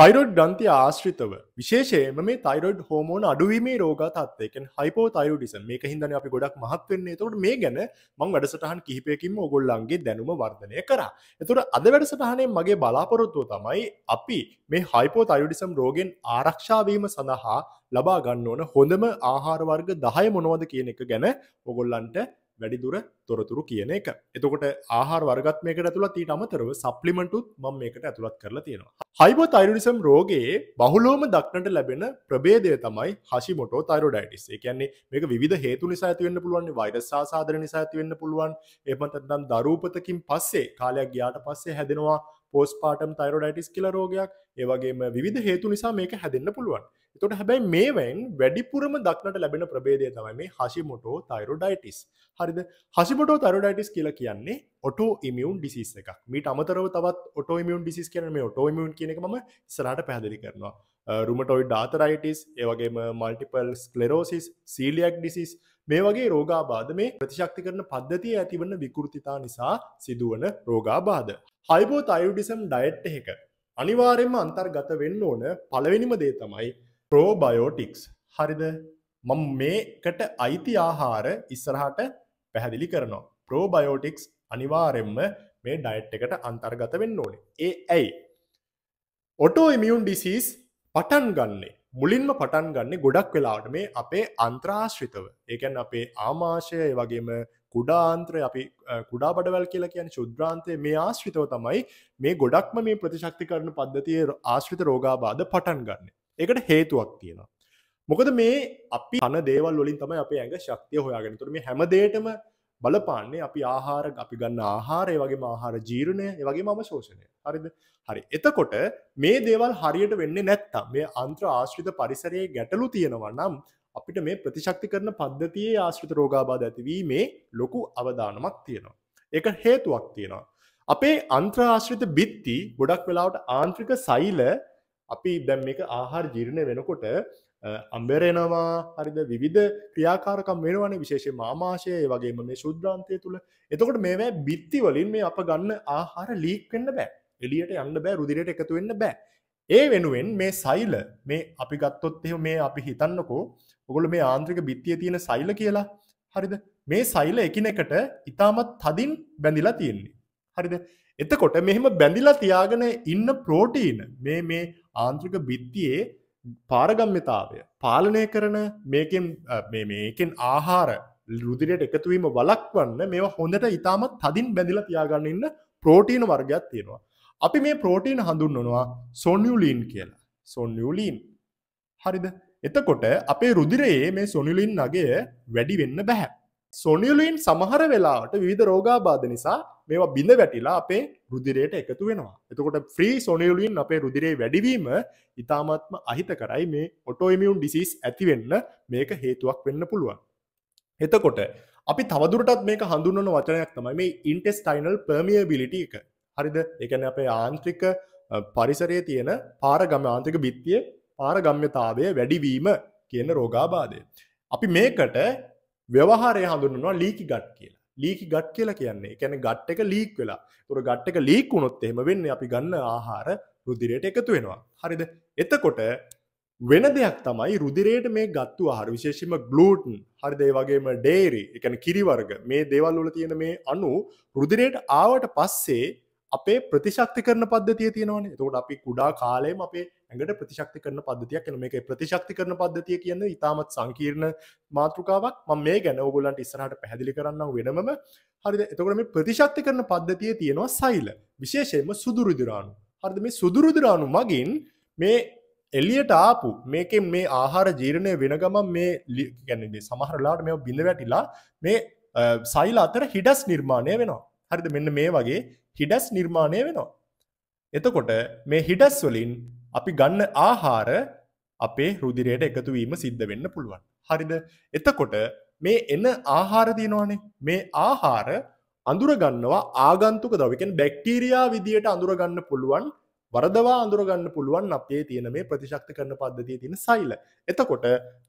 තයිරොඩ් ග්‍රන්ති ආශ්‍රිතව විශේෂයම මේ තයිරොඩ් හෝමෝන අඩුවීමේ රෝගතත්යකෙන් හයිපෝ තයිරුඩිසම් මේක හිදන අපි ගොඩක් මහත්වවෙන්නේ තොට මේ ගැන මං වැඩසටහන් කිහිපයකින් ඔගොල්ලන්ගේ දැනුම වර්ධනය කර එතුට අද වැඩසටහනේ මගේ බලාපොරොත්තුව තමයි අපි මේ හයිපෝ තයිරුඩිසම් රෝගෙන් ආරක්ෂාවීම සඳහා ලබා ගන්න ඕන හොඳම ආහාරවර්ග දහය මොනවද කියන එක ගැන ඔගොල්ලන්ට වැඩිදුර තොරතුරු කියන එක එතකොට ආහාර වර්ගත්මයකට ඇතුළත් ඊට අමතරව සප්ලිමෙන්ටුත් මම මේකට ඇතුළත් කරලා තියෙනවා හයිබෝ තයිරඩිසම් රෝගයේ බහුලෝම දක්නට ලැබෙන ප්‍රබේදය තමයි හසිමොටෝ තයිරෝඩයිටිස් ඒ කියන්නේ මේක විධ හේතු නිසා ඇතිවෙන්න පුළුවන් වෛරස් සාධර නිසා ඇතිවෙන්න පුළුවන් එමතනම් දරූපතකින් පස්සේ කාලයක් ගියාට පස්සේ හැදෙනවා පෝස් පාටම් තයිරෝඩයිටිස් කියල රෝගයක් ඒවගේම විධ හේතු නිසා මේක හැදෙන්න්න පුළුවන් තොට හැබැයි මේවැන් වැඩිපුරම දක්නට ලැබෙන ප්‍රබේදය තමයි මේ හසිමොටෝ තයිරෝඩයිටස් හරිද හසිමොටෝ තයිරෝඩයිටස් කියලා කියන්නේ ඔටෝ ඉමියුන් ඩිසිස් එකක් මීට අමතරව තවත් ඔටෝ ඉමියුන් ඩිසිස් කියන මේ ඔටෝ ඉමියුන් කියන එක ම සරට පැහදිලි කරනවා රුමටොයි ඩාතරයිටස් ඒවගේම මල්ටිපල් ස්කලරෝසිස් සීලියක් ඩිසිස් මේ වගේ රෝගාබාධ මේ ප්‍රතිශක්ති කරන පද්ධතිය ඇතිවන්න විකෘතිතා නිසා සිදුවන රෝගාබාධ හයිබෝ තයිඩිසම් ඩයට් එක අනිවාරෙන්ම අන්තර්ගත වෙන්න ඕන පළවෙනිම දේ තමයි ප්‍රෝබයෝටික්ස් හරිද මම මේකට අයිති ආහාර ඉස්සරහට පැහැදිලි කරනවා. ප්‍රෝබයෝටික්ස් අනිවාරෙන්ම මේ ඩයිට් එකට අන්තර්ගත වෙන්න ඕන. ඒ ඇයි. ඔටෝ ඉමියුන් ඩිසිස් පටන් ගන්නේ මුලින්ම පටන් ගන්න ගොඩක් වෙලාට මේ අපේ අන්ත්‍රාශ්‍රිතව ඒකැන් අපේ ආමාශය වගේම කුඩාන්ත්‍ර අපි කුඩා බඩවැල් කියලා කියන ශුද්‍රාන්තය මේ ආශ්‍රිතව තමයි මේ ගොඩක්ම මේ ප්‍රතිශක්ති කරන පද්ධතිය ආශ්‍රිත රෝගාබාද පටන් ගන්න එකට හේතුවක් තියෙනවා මොකද මේ අපි අන දේවල් වලින් තමයි අප ඇඟ ශක්තිය හොයාගෙන තුරම හැමදේටම බලපාන්නේ අපි ආහාර අපි ගන්න ආහාරය වගේ ආහාර ජීරණය වගේ මම ශෝෂණය හරිද හරි එතකොට මේ දේවල් හරියට වෙන්නේ නැත්තම් මේ අන්ත්‍ර ආශ්‍රිත පරිසරයේ ගැටලු තියෙනවා නම් අපිට මේ ප්‍රතිශක්ති කරන පද්ධතියේ ආශ්‍රිත රෝගාබාධ ඇතිවීමේ ලොකු අවධානමක් තියෙනවා එක හේතුවක් තියෙනවා අපේ අන්ත්‍රආශ්‍රිත බිත්ති ගොඩක් වෙලාවට ආන්ත්‍රික සයිල අපි දැම් එක ආහාර ජීර්ණය වෙනකොට අම්බෙරෙනවා හරිද විධ ක්‍රියාකාරකම් වෙනවන විශේෂ මාමාශය වගේම මේ ශුද්‍රන්තය තුළ එතකොට මේවැ බිත්ති වලින් මේ අප ගන්න ආහාර ලීක් වෙන්න බෑ එලියට යන්න බෑ රුදිරයට එකතු වෙන්න බෑ ඒ වෙනුවෙන් මේ සයිල මේ අපි ගත්තොත් එහ මේ අපි හිතන්නකෝ ඔගොල මේ ආන්ත්‍රික බිත්තිය තියෙන සයිල කියලා හරිද මේ සයිල එකනෙකට ඉතාමත් තදින් බැඳිලා තියෙන්නේ හරිද එතකොට මෙහෙම බැඳිලා තියාගෙන ඉන්න ප්‍රෝටීන මේ මේ ආන්ත්‍රික බිත්තියේ පාරගම්්‍යතාවය පාලනය කරන මේකෙන් මේකෙන් ආහාර ලුදිරයට එකතුවීම වලක්වන්න මේ හොඳට ඉතාමත් තදින් බැඳිල තියාගන්නන්න ප්‍රෝටීන වර්ගයක් තියෙනවා. අපි මේ ප්‍රෝටීන හඳුන්වනවා සොන්යුලීන් කියලා සොන්යුලීන් හරිද එතකොට අපේ රුදිරයේ මේ සොනිුලින් නගේ වැඩි වෙන්න බැහැ. සොනිියුලීන් සමහර වෙලාට විධ රෝගාබාධ නිසා මේවා බිඳ වැටිලා අපේ රුදිරයට එකතු වෙනවා එතකොට ෆ්‍රී සොනියලින් අපේ රුදිරේ වැඩිවීම ඉතාමත්ම අහිත කරයි මේ ඔටෝයිමියුන් ඩිසිස් ඇතිවෙන්න මේක හේතුවක් වෙන්න පුළුවන් එතකොට අපි තවදුරටත් මේක හඳුන්නන වචනයක් තමයි මේ ඉන්ටෙස්ටයිනල් පර්මියබිලිට එක හරිද එකන අපේ ආන්ත්‍රික පරිසරයේ තියෙන පාරගම ආන්ත්‍රික බිත්තිය පාරගම්්‍යතාවය වැඩිවීම කියන රෝගාබාධය. අපි මේකට ව්‍යවහාරය හඳුන්නවා ලීකි ගට් කියලා ලීකි ගට් කියලා කියන්නේ එකැන ගට් එක ලීක් වෙලා තුර ගට් එක ලීක් වුණොත් එහෙම වෙන්න අපි ගන්න ආහාර රුදිරයට එකතු වෙනවා හරිද එතකොට වෙන දෙයක් තමයි රුදිරයට මේ ගත්තු ආහාර විශේෂම ගලූටන් හරිදේ වගේම ඩේරි එකන කිරිවර්ග මේ දේවල් වල තියෙන මේ අනු රුදිරයට ආවට පස්සේ අපේ ප්‍රතිශක්ති කරන පද්ධතිය තියෙනවන තෝට අපි කුඩා කාලයම අපේ ඇඟට ප්‍රතිශක්ති කරන පද්ධතියක් කියන මේ ප්‍රතිශක්ති කරන පද්ධතිය කියන්න ඉතාමත් සංකීර්ණ මාතෘකාවක් ම මේ ගැන ඔගොලන්ට ඉස්සරහට පැහදිලි කරන්න වෙනම හරි එතකට මේ ප්‍රතිශක්ති කරන පද්ධතිය තියෙනවා සයිල විශේෂයෙන්ම සුදුරුදුරාණු හරද මේ සුදුරුදුරාණු මගින් මේ එලියට ආපු මේක මේ ආහාර ජීරණය වෙන ගමන් මේ ගැන සමහරලාට මෙ බිඳ වැටිලා මේ සයිල අතර හිඩස් නිර්මාණය වෙනවා හරිද මෙන්න මේ වගේ හිඩස් නිර්මාණය වෙනවා. එතකොට මේ හිඩස් වලින් අපි ගන්න ආහාර අපේ රුදිරයට එකතුවීම සිද්ධ වෙන්න පුළුවන්. හරිද එතකොට මේ එන්න ආහාර තියෙනවානේ මේ ආහාර අඳුරගන්නවා ආගන්තුක දවකෙන් බැක්ටීරයා විදියට අඳුරගන්න පුළුවන් වරදවා අඳුරගන්න පුළුවන් අපේ තියෙන මේ ප්‍රතිශක්ති කරන පද්ධතිය තියෙන සයිල. එතකොට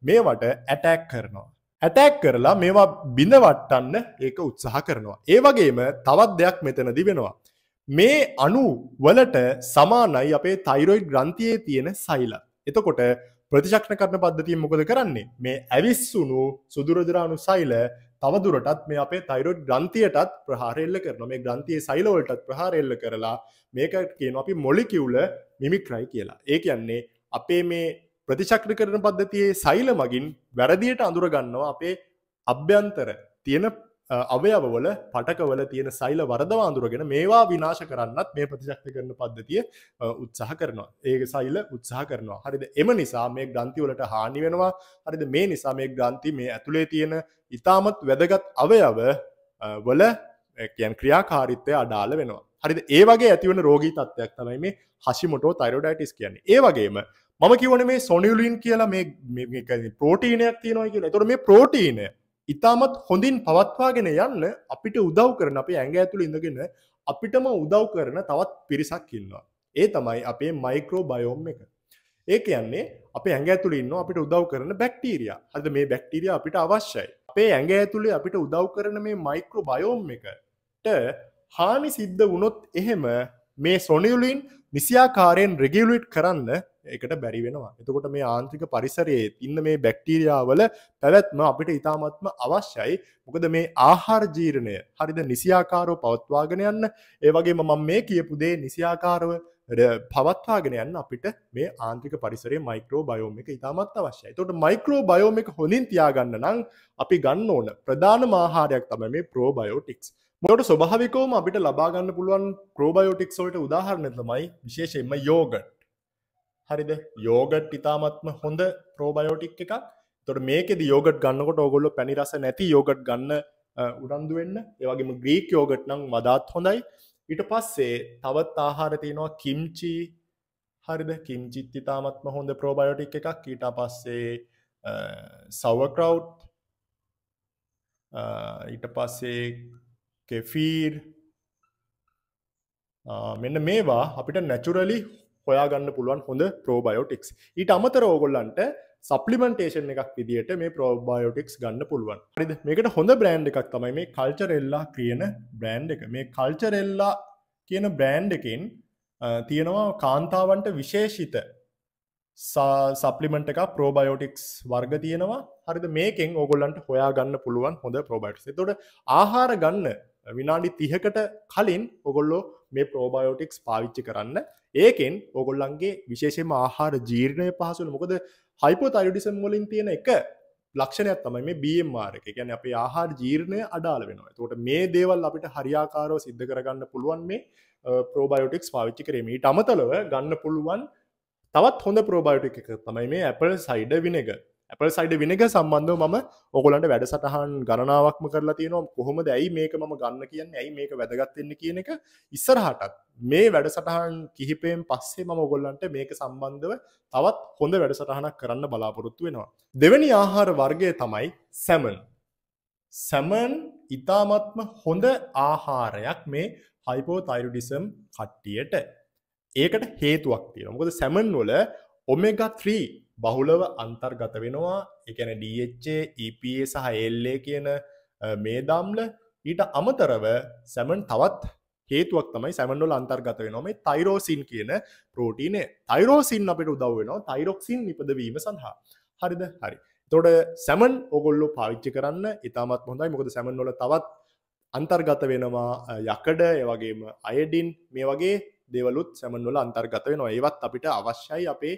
මේවට ඇටැක් කරනවා. ඇතැක් කරලා මේවා බිඳවට්ටන්න ඒක උත්සාහ කරනවා. ඒ වගේම තවත් දෙයක් මෙතනදි වෙනවා. මේ අනු වලට සමානයි අපේ තයිරොයිඩ් ග්‍රන්තියේ තියෙන සයිල. එතකොට ප්‍රතිශක්න කරන පද්ධතිය මොකද කරන්නේ මේ ඇවිස්සුණු සුදුරජරාණු සයිල තවදුරටත් මේ අපේ තයිරොඩ් ග්‍රන්තියටත් ප්‍රහාරෙල්ල කරන මේ ග්‍රන්තිය සයිලවලටත් ප්‍රහාරෙල්ල කරලා මේක කියන අපි මොලිකිවුල මිමික්‍රයි කියලා. ඒ කියන්නේ අපේ මේ ප්‍රතිශක්‍ර කරන පද්ධතියේ සයිල මගින් වැරදියට අඳුරගන්නවා අපේ අභ්‍යන්තර තියෙන අවයවල පටකවල තියෙන සයිල වරදවා අඳුරගෙන මේවා විනාශ කරන්නත් මේ ප්‍රතිශක්ති කරන පද්ධතිය උත්සාහ කරනවා ඒක සයිල උත්සාහ කරනවා හරිද එම නිසා මේ ග්‍රන්තිවලට හානි වෙනවා හරිද මේ නිසා මේ ග්‍රන්ති මේ ඇතුළේ තියෙන ඉතාමත් වැදගත් අවයව වල කියන් ක්‍රියාකාරිත්වය අඩාල වෙනවා හරිද ඒ වගේ ඇතිවන රෝගී තත්ත්වයක් තමයි මේ හසිමොටෝ තයිරෝඩයිටිස් කියන්නේ ඒ වගේම මම කිවන මේ සොනිියලින් කියලා මේ ප්‍රෝටීනයක් තියෙනවා කියලා තොර මේ ප්‍රෝටීනය ඉතාමත් හොඳින් පවත්වාගෙන යන්න අපිට උදව් කරන අපේ ඇඟ ඇතුළ ඉඳගෙන අපිටම උදව් කරන තවත් පිරිසක් ඉන්නවා ඒ තමයි අපේ මයිකරෝ බයෝම් එක ඒ කියන්නේ අප ඇඟ ඇතුළ ඉන්න අපිට උදව් කරන බැක්ටීරිය හද මේ බැක්ටීරිය අපිට අවශ්‍යයි අපේ ඇඟ ඇතුළේ අපිට උදව් කරන මේ මයිකරෝ බයෝම් එකට හානි සිද්ධ වුණොත් එහෙම මේ සොනිියලින් නිසියාකාරයෙන් රෙගියලට් කරන්න එකට බැරි වෙනවා එතකොට මේ ආන්ත්‍රික පරිසරයේ ඉන්න මේ බැක්ටීරයාාවල පැවැත්ම අපිට ඉතාමත්ම අවශ්‍යයි මොකද මේ ආහාර ජීරණය හරිද නිසියාකාරෝ පවත්වාගෙන යන්න ඒවගේ මම මේ කියපුදේ නිසියාකාරව පවත්වාගෙන යන්න අපිට මේ ආන්තික පරිසරේ මයිකරෝ බයෝම එක ඉතාමත් අවශ්‍යයි තොට මයිකරෝ බයෝම එක හොඳින් තියාගන්න නම් අපි ගන්න ඕන ප්‍රධාන මාහාරයක් තම මේ ප්‍රෝබයෝටික්ස් මොට ස්වභාවිකෝම අපිට ලබාගන්න පුළුවන් ප්‍රෝබයෝටික්සෝට උදාහරණ තමයි විශේෂයෙන්ම යෝගට් හරිද යෝගට් ඉතාමත්ම හොඳ ප්‍රෝබයෝටික් එකක් තොට මේකෙද යෝගට් ගන්නකොට ඔගොල්ල පැනිරස නැති යෝගට් ගන්න උඩන්දු වෙන්න ඒවගේම ග්‍රීක් යෝගට් නං වදාත් හොඳයි ඉට පස්සේ තවත් ආහාර තියෙනවා කිම්චි හරිද කිම්චිත් ඉතාමත්ම හොඳ ප්‍රෝබයෝටික් එකක් ඊට පස්සේ සවකරව් ඊට පස්සේ කෙෆීර් මෙන්න මේවා අපිට නැචුරලි හොයාගන්න පුළුවන් හොඳ ප්‍රෝබයෝටික්ස් ඊට අමතර ඕගොල්ලන්ට සප්ලිමන්ටේෂන් එකක් විදිට මේ ප්‍රෝබයෝටික්ස් ගන්න පුළුවන් රිද මේකට හොඳ බ්‍රෑන්් එකක් තමයි මේ කල්චරෙල්ලා කියන බ්‍රෑන්් එක මේ කල්චරෙල්ලා කියන බ්‍රෑන්් එකින් තියෙනවා කාන්තාවන්ට විශේෂිත සපලිමට එක ප්‍රෝබයෝටික්ස් වර්ග තියෙනවා හරිද මේකෙන් ඕගොල්ලන්ට හොයා ගන්න පුළුවන් හොඳ ප්‍රෝබයිට්ස් තොට ආහාර ගන්න විනාඩි තිහකට කලින් ඔගොල්ලෝ මේ ප්‍රෝබයෝටික්ස් පාවිච්චි කරන්න ඒකෙන් ඔගොල්ලන්ගේ විශේෂම ආහාර ජීර්ණය පහසුන මොකද හයිපෝතයිඩිසම් මොලින් තියෙන එක ලක්ෂණයක් තමයි මේ බම්මාර එක ගැන අපේ ආහාර ජීර්ණය අඩාල වෙනවා තොට මේ දේවල් අපිට හරියාකාරෝ සිද්ධ කරගන්න පුළුවන් මේ ප්‍රෝබයෝටික්ස් පාවිච්චි කරමීට අමතලව ගන්න පුළුවන් තවත් හොඳ ප්‍රෝබයෝටික තමයි මේ ඇපල් සයිඩ විනග Apple සයිඩ වෙනක සම්බන්ධව මම ඔගොලන්ට වැඩ සටහන් ගණනාවක්ම කරලා තියෙනවා කොහොම දැයි මේක මම ගන්න කියන්න ඇයි මේක වැදගත්වෙන්න කියන එක ඉස්සරහටත් මේ වැඩ සටහන් කිහිපයෙන් පස්සේ මම ඔගොල්ලන්ට මේක සම්බන්ධව තවත් හොඳ වැඩ සටහනක් කරන්න බලාපොරොත්තු වෙනවා. දෙවැනි ආහාර වර්ගය තමයි සැමන්. සැමන් ඉතාමත්ම හොඳ ආහාරයක් මේ හයිපෝතයිරුඩිසම් කට්ටියට ඒකට හේතුවක් තියෙන මොකද සැමන් වල ඔමෙගා 3 බහුලව අන්තර්ගත වෙනවා එකන ඩHA EPA සහ එල්ලේ කියන මේ දම්ල ඊට අමතරව සැමන් තවත් හේතුවක් තමයි සැමන්ඩොල් අන්තර්ගත වෙනොමේ තයිරෝසින් කියන ප්‍රෝටීනය තයිරෝසින් අපට උදව් වෙනවා තයිරොක්සින් නිපදවීම සඳහා හරිද හරි තොට සැමන් ඔගොල්ලො පාවිච්චි කරන්න ඉතාමත් හොඳයි මොකද සැමන්ොල තවත් අන්තර්ගත වෙනවා යකඩ ඒවගේම අයඩින් මේ වගේ දෙවලුත් සැමන්වල අන්තර්ගත වෙනවා ඒවත් අපිට අවශ්‍යයි අපේ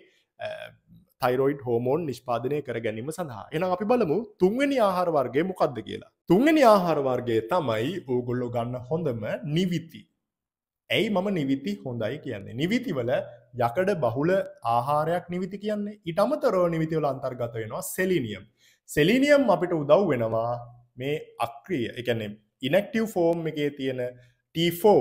තයිරෝයිඩ් හෝමෝන් නිෂ්පාදනය කර ගැනීම සඳහා එන අපි බලමු තුන්වැනි ආහාරවර්ගේ මොකක්ද කියලා තුන්වැනි ආහාරවර්ගේ තමයි ඕගොල්ලො ගන්න හොඳම නිවිති ඇයි මම නිවිති හොඳයි කියන්නේ නිවිතිවල යකඩ බහුල ආහාරයක් නිවිති කියන්නේ ඉටමතරෝ නිවිතිවල අන්තර්ගත වෙනවා සෙලිනියම් සෙලිනියම් අපිට උදව් වෙනවා මේ අක්‍රිය එකන ඉනෙක්ටව ෆෝර්ම් එකේ තියෙන T4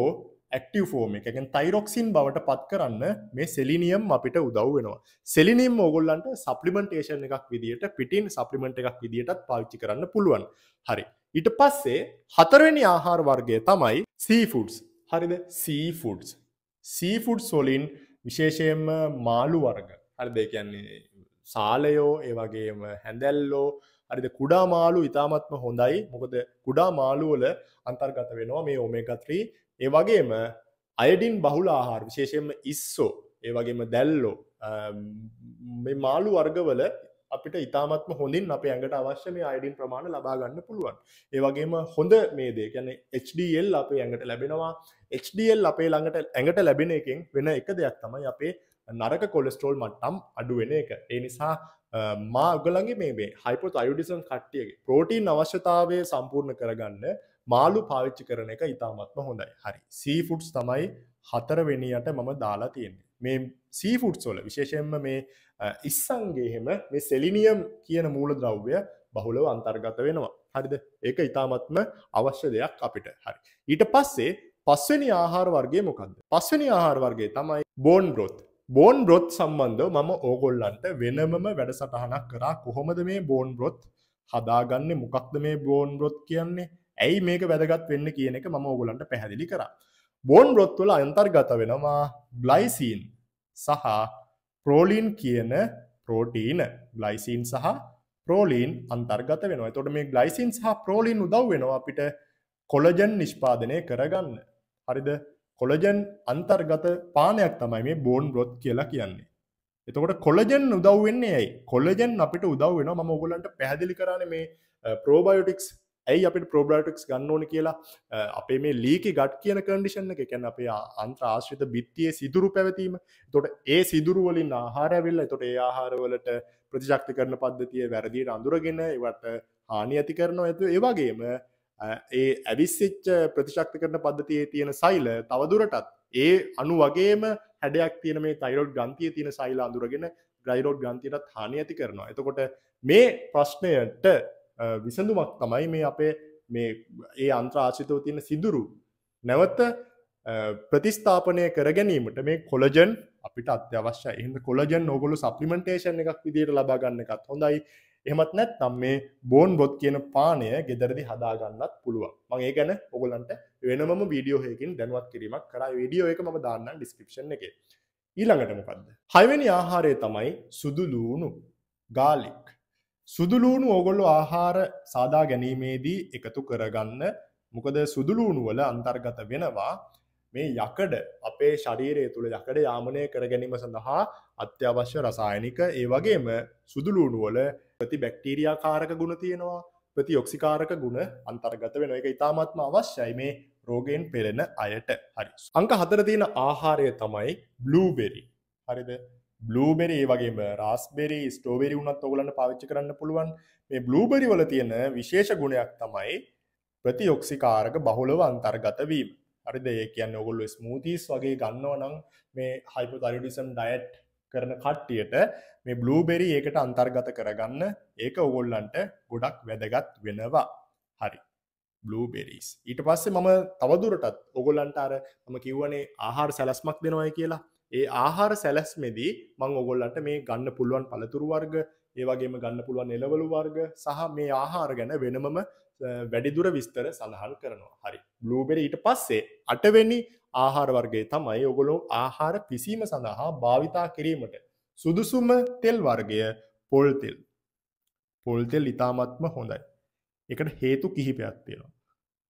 ඇක්ටව ෆෝම එකෙන් තයිරොක්සින් බවට පත් කරන්න මේ සෙලිනියම් අපිට උදව් වෙනවා සෙලිනිම් ඕගොල්ලන්ට සප්ලිමෙන්ටේෂන් එකක් විදිට පිටින් සප්ලිමෙන්ට් එකක් විදිටත් පාච්චි කරන්න පුළුවන් හරි ඉට පස්සේ හතරවෙනි ආහාර වර්ගය තමයි සීෆුඩස් හරිද සීෆුඩස් සීෆුඩ් සොලින් විශේෂයෙන්ම මාළු වර්ග හරිද කියන්නේ සාලයෝ ඒවගේම හැඳැල්ලෝ අරිද කුඩා මාළු ඉතාමත්ම හොඳයි මොකද කුඩා මාළුවල අන්තර්ගත වෙනවා මේ ඔමේගත්‍රී ඒ වගේම අයඩින් බහුල ආහාර විශේෂයෙන්ම ඉස්සෝ ඒ වගේම දැල්ලෝ මේ මාළු වර්ගවල අපිට ඉතාමත්ම හොඳින් අප ඇඟට අවශ්‍ය මේ අයිඩින් ප්‍රමාණ ලබාගන්න පුළුවන් ඒවගේම හොඳ මේ දේ ගැන HDL අපේ ඇඟට ලැබෙනවා HDL අපේ ළඟට ඇඟට ලැබෙන එකෙන් වෙන එක දෙයක් තමයි අපේ නරක කොලස්ට්‍රෝල් මට්ටම් අඩුවෙන එක ඒ නිසා මා ගලගේ මේ හයිපොත් අයුඩිසන් කට්ටියගේ ප්‍රෝටීන් අවශ්‍යතාවය සම්පූර්ණ කරගන්න මාළු පාවිච්චි කරන එක ඉතාමත්ම හොඳයි හරි සීෆුට්ස් තමයි හතරවෙනියට මම දාලා තියෙන්නේ මේ සීෆුට්ස් වල විශේෂයෙන්ම මේ ඉස්සන්ගේහෙම මේ සෙලිනියම් කියන මූල ද්‍රව්‍ය බහුලව අන්තර්ගත වෙනවා හරිද ඒක ඉතාමත්ම අවශ්‍ය දෙයක් අපිට හරි ඊට පස්සේ පස්වනි ආහාර වර්ගේ මොකක්ද පස්වනි ආහාර වර්ගේ තමයි බෝන් බ්‍රොත් බෝන් බ්‍රොත් සම්බන්ධව මම ඕගොල්ලන්ට වෙනමම වැඩසටහනක් කරා කොහොමද මේ බෝන් බ්‍රොත් හදාගන්න මොකක්ද මේ බෝන් බ්‍රොත් කියන්නේ ඇයි මේක වැදගත් වෙන්න කියන එක මම ඔගලන්ට පැහැදිලි කරා. බෝන් බ්‍රොත්වල අන්තර්ගත වෙනවා ග්ලයිසින් සහ ප්‍රෝලින් කියන ප්‍රෝටීන ග්ලයිසින් සහ ප්‍රෝලීන් අන්තර්ගත වෙනවා තොට මේ ග්ලයිසින් සහ ප්‍රෝලින් උදව් වෙනවා අපිට කොලජන් නිෂ්පාදනය කරගන්න. හරිද කොලජන් අන්තර්ගත පානයක් තමයි මේ බෝන් බ්‍රොත් කියලා කියන්නේ. එතකොට කොලජන් උදව් වෙන්නේ ඇයි කොලජන් අපිට උදව් වෙන ම ඔගලන්ට පැහදිලි කරන මේ ප්‍රෝබයෝටික්ස් ඇයි අපට ප්‍රෝබ්‍රටක්ස් ගන්න ඕන කියලා අපේ මේ ලීක ගට් කියන කඩිෂන් එක කැන අපේ අන්ත්‍ර ආශ්‍රිත බිත්තියේ සිදුරු පැවතීම තොට ඒ සිදුරුවලින් ආහාරඇවෙල්ල තොට ඒ ආහාරවලට ප්‍රතිශක්ති කරන පද්ධතිය වැරදිට අඳුරගෙන ඒවට හානි ඇති කරනවා ඇතු ඒවාගේම ඒ ඇවිස්සිච්ච ප්‍රතිශක්ති කරන පද්ධතියේ තියෙන සයිල තවදුරටත් ඒ අනු වගේම හැඩයක් තියෙන මේ තයිරෝඩ් ගන්තිය තියෙන සයිල අඳුරගෙන ග්‍රයිරෝඩ් ගන්තියටත් හානි ඇති කරනවා එතකොට මේ ප්‍රශ්නයට විසඳුමක් තමයි මේ අපේ මේ ඒ අන්ත්‍රාශිතව තියෙන සිදුරු නැවත ප්‍රතිස්ථාපනය කර ගැනීමට මේ කොලජන් අපිට අත්‍යවශ්‍ය එහම කොලජන් නොගොලු සප්ලිමෙන්ටේෂන් එකක් විදිට ලබාගන්න එකත් හොඳයි එමත් නැත් නම් මේ බෝන් බොත් කියන පානය ගෙදරදි හදාගන්නත් පුළුවන් මගේ ගැන ඔගොලන්ට වෙනම වීඩියෝහයකින් දැනුවත් කිරීමක් කර විඩියෝ එක ම දාන්න ඩිස්ක්‍රපෂන් එක ඊළඟටමකක්ද හයවැනි ආහාරය තමයි සුදුලූුණු ගාලික් සුදුලූුණු ඕගොල්ලො ආහාර සාදා ගැනීමේදී එකතු කරගන්න මොකද සුදුලූුණුවල අන්තර්ගත වෙනවා මේ යකඩ අපේ ශරීරය තුළ යකඩ යාමනය කර ගැනීම සඳහා අත්‍යවශ්‍ය රසායනික ඒ වගේම සුදුලූුණුවල ප්‍රති බැක්ටීරයා කාරක ගුණ තියෙනවා ප්‍රති ඔක්සිකාරක ගුණ අන්තර්ගත වෙන එක ඉතාමත්ම අවශ්‍යයි මේ රෝගෙන් පෙරෙන අයට හරි. අංක හතර තියෙන ආහාරය තමයි බ්ලූබෙරි හරිද බ්ලූබෙරේ වගේම රස්බෙරි ස්ටෝබෙරි වුණත් ඔගලන්න පාවිච්චි කරන්න පුළුවන් මේ බ්ලූබෙරි වල තියෙන විශේෂ ගුණයක් තමයි ප්‍රතියොක්සිකාරක බහුලව අන්තර්ගතවීම අරිද ඒ කියන්න ඔගොල්ලු ස්මූතිස් වගේ ගන්නව නම් මේ හයිපතරිඩිසම් ඩයට් කරන කට්ටියට මේ බ්ලූබෙරි ඒකට අන්තර්ගත කරගන්න ඒක ඔගොල්ලන්ට ගොඩක් වැදගත් වෙනවා හරි බ්ලූබෙරිස් ඊට පස්සේ මම තවදුරටත් ඔගොල්ලන්ට අර මම කිව්වනේ ආහාර සැලස්මක් දෙනවයි කියලා ඒ ආහාර සැලැස්මෙදී මං ඔගොල්ලන්ට මේ ගන්න පුළුවන් පළතුරු වර්ග ඒවගේම ගන්න පුළුවන් එලවලු වර්ග සහ මේ ආහාර ගැන වෙනමම වැඩිදුර විස්තර සඳහන් කරනවා හරි බ්ලූබෙරි ඊට පස්සේ අටවෙනි ආහාර වර්ගේ තමයි ඔගොලො ආහාර පිසීම සඳහා භාවිතා කිරීමට සුදුසුම තෙල් වර්ගය පොල්තෙල් පොල්තෙල් ඉතාමත්ම හොඳයි එකට හේතු කිහිපයක් තියෙනවා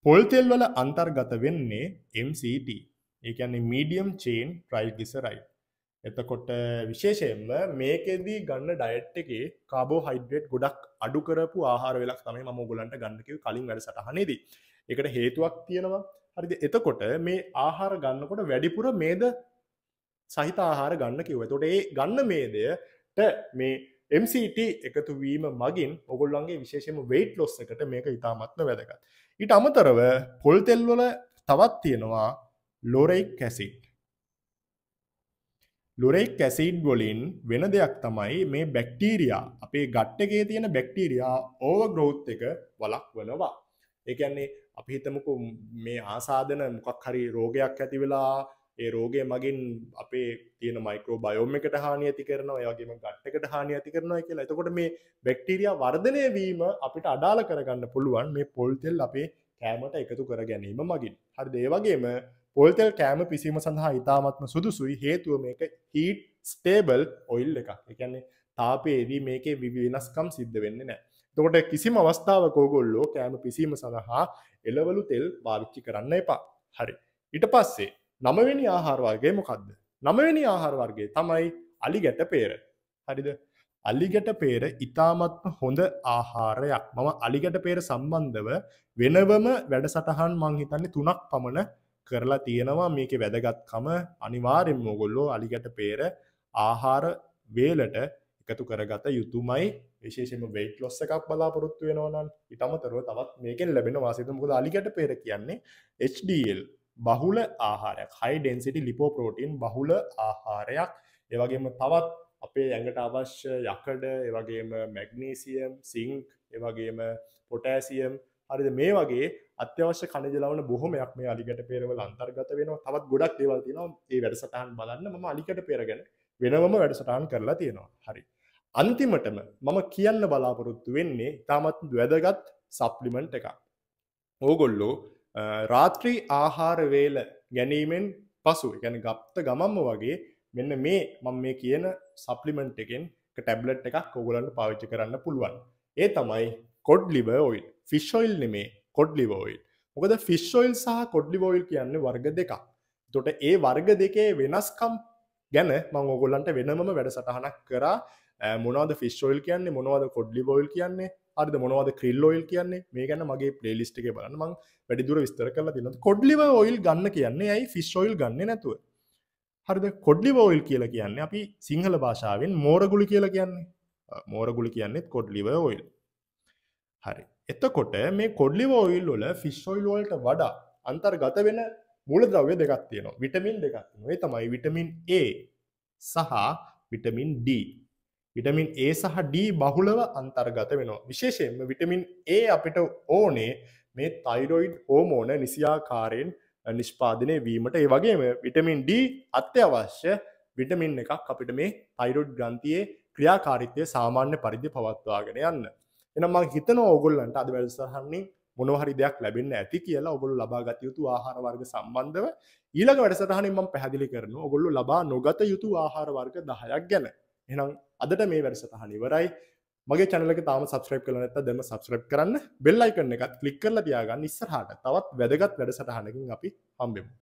පොල්තෙල් වල අන්තර්ගත වෙන්නේ MCT ඒකන්නේ මීඩියම් චේන් ට්‍රයිගිසරයි එතකොට විශේෂයෙන්ම මේකෙදී ගන්න ඩයට් එක කාබෝ හයිඩ්‍රේට් ගොඩක් අඩු කරපු ආහාර වෙලක් තමයි ම ගොලන්ට ගන්නකව කලින් වැඩ සටහනේදී එකට හේතුවක් තියෙනවා හරිද එතකොට මේ ආහාර ගන්නකොට වැඩිපුර මේද සහිත ආහාර ගන්න කිව තොට ඒ ගන්න මේදයට මේ MCT එකතු වීම මගින් ඔගොල්ලන්ගේ විශේෂම වෙයිට් ලොස් එකට මේක ඉතාමත්ම වැදකත් ඊට අමතරව පොල්තෙල්වල තවත් තියෙනවා ලොරෙක් ඇසිට්. ලොරෙක් ඇසිඩ් ගොලින් වෙන දෙයක් තමයි මේ බැක්ටීරයා අපේ ගට්ටගේ තියෙන බැක්ටීරයා ඕව ග්‍රෝත් එක වලක් වනවා. ඒකන්නේ අපි හිතමුකු මේ ආසාධන මොකක් හරි රෝගයක් ඇති වෙලා ඒ රෝගය මගින් අපේ තියෙන මයිකෝ බයෝම එකට හානි ඇති කරන ඔයාගේම ගට්ටකට හානි ඇති කරනවා කියලා එතකොට මේ බෙක්ටීරිය වර්ධනය වීම අපිට අඩාල කරගන්න පුළුවන් මේ පොල්තෙල් අපේ කෑමට එකතු කර ගැනීම මගින් හරි දේවගේම පොල්තෙල් කෑම පිසීම සඳහා ඉතාමත්ම සුදුසුයි හේතුව මේක හීට් ස්ටේබල් ඔයිල් එකක් එකන්නේ තාපයේදී මේකේ විවිෙනස්කම් සිද්ධ වෙන්න නෑ තොට කිසිම අවස්ථාවකෝගොල්ලෝ කෑම පිසීම සඳහා එලවලු තෙල් භාවිච්චි කරන්න එපා හරි ඉට පස්සේ නමවෙනි ආහාරවාර්ගේ මොකක්ද නමවෙනි ආහාරවර්ගේ තමයි අලි ගැට පේර හරිද අලිගට පේර ඉතාමත්ම හොඳ ආහාරයක් මම අලිගට පේර සම්බන්ධව වෙනවම වැඩසටහන් මංහිතන්නේ තුනක් පමණ කරලා තියෙනවා මේක වැදගත්කම අනිවාරෙන් මොගොල්ලෝ අලිගට පේර ආහාර වේලට එකතු කරගත යුතුමයි විශේෂම වෙයිට ලොස්ස එකක් බලාපොරොත්තු වෙනවනන් ඉතමතරව තවත් මේකෙන් ලැබෙන වාසිත මොකද අලිකට පෙර කියන්නේ HDL බහුල ආහාරයක් හයි ඩෙන්සිටි ලිපෝ ප්‍රෝටීන් බහුල ආහාරයක් ඒවගේම තවත් අපේ ඇඟට අවශ්‍ය යකඩ ඒවගේම මැග්නීසියම් සිංක් ඒවගේම පොටෑසියම් හරිද මේ වගේ අත්‍යවශ්‍ය කණජලවන බොහොමයක් මේ අලිගට පේරවල අන්තර්ගත වෙනවා තවත් ගොඩක් දේවල්තිනවා ඒ වැඩසටහන් බලන්න ම අලිකට පෙරගෙන වෙනවම වැඩසටහන් කරලා තියෙනවා හරි අන්තිමටම මම කියන්න බලාපොරොත්තු වෙන්නේ තාමත් වැදගත් සප්ලිමෙන්ට් එකක් ඕගොල්ලෝ රාත්‍රී ආහාරවේල ගැනීමෙන් පසු ගැන ගප්ත ගමම්ම වගේ මෙන්න මේ මං මේ කියන සප්ලිමෙන්ට් එකෙන් ටැබ්ලට් එකක් කොගලන්න පාවිච්චි කරන්න පුළුවන් ඒ තමයි කොඩ් ලිබ ඔයිල් ෆිස්්ෝයිල් නෙමේ කොඩ්ලිවෝයිල් මොකද ෆිස්්ෝයිල් සහ කොඩ්ලිවෝයිල් කියන්න වර්ග දෙකක් තොට ඒ වර්ග දෙකේ වෙනස්කම් ගැන මංගෝගොල්ලන්ට වෙනම වැඩසටහනක් කරා මොනවද ෆිස්්ෝයිල් කියන්නේ මොනවද කොඩ්ලිබෝයිල් කියන්නේ අද මොනවද ක්‍රිල්ලෝයිල් කියන්නේ මේ ගැන මගේ පලේලිස්ට් එක බලන්න මං වැඩිදුර විස්තර කල තින කොඩ්ලිව ඔයිල් ගන්න කියන්නේ ඇයි ෆිස්්ෝයිල් ගන්න නැතුව හරිද කොඩ්ලිව ඔයිල් කියලා කියන්නේ අපි සිංහල භාෂාවෙන් මෝරගුලි කියලා කියන්නේ මෝරගුලි කියන්නෙත් කොඩ්ලිව ඔයිල් හරි එතකොට මේ කොඩ්ලිව ඔයිල් වල ෆිස්ෝයිල් වලට වඩා අන්තර්ගත වෙන මුල ද්‍රව්‍ය දෙකක් තියෙනවා විටමින් දෙකක් ඒ තමයි විටමින් A සහ විටමින් D විටමින් A සහ D බහුලව අන්තර්ගත වෙනවා විශේෂයෙන්ම විටමින් A අපිට ඕනේ මේ තයිරොයිඩ් හෝමෝන නිසියාකාරයෙන් නිෂ්පාදනය වීමට ඒ වගේම විටමින් D අත්‍යවශ්‍ය විටමින් එකක් අපිට මේ තයිරොඩ් ග්‍රන්තියේ ක්‍රියාකාරිත්වය සාමාන්‍ය පරිදි පවත්වාගෙන යන්න එනම හිතන ඔගොල්ලන්ට අද වැඩසහන්නේ මොනහරි දෙයක් ලැබෙන්න ඇති කියලා ඔගොල් ලබා ගත යුතු ආහාර වර්ග සම්බන්ධව ඊළඟ වැඩසටහනින් මම පැහැදිලි කරන ඔගොල්ලු ලබා නොගත යුතු ආහාර වර්ග දහයක් ගැන එනම් අදට මේ වැඩසටහන ඉවරයි මගේ චැනලක තාම සබස්්‍රප් කල නැත දෙම සබස්්‍රප් කරන්න බෙල්ලයිකන්න එකත් කලික් කරල තියාගන්න ඉස්සරහට තවත් වැදගත් වැඩසටහනකින් අපි හම්බෙමු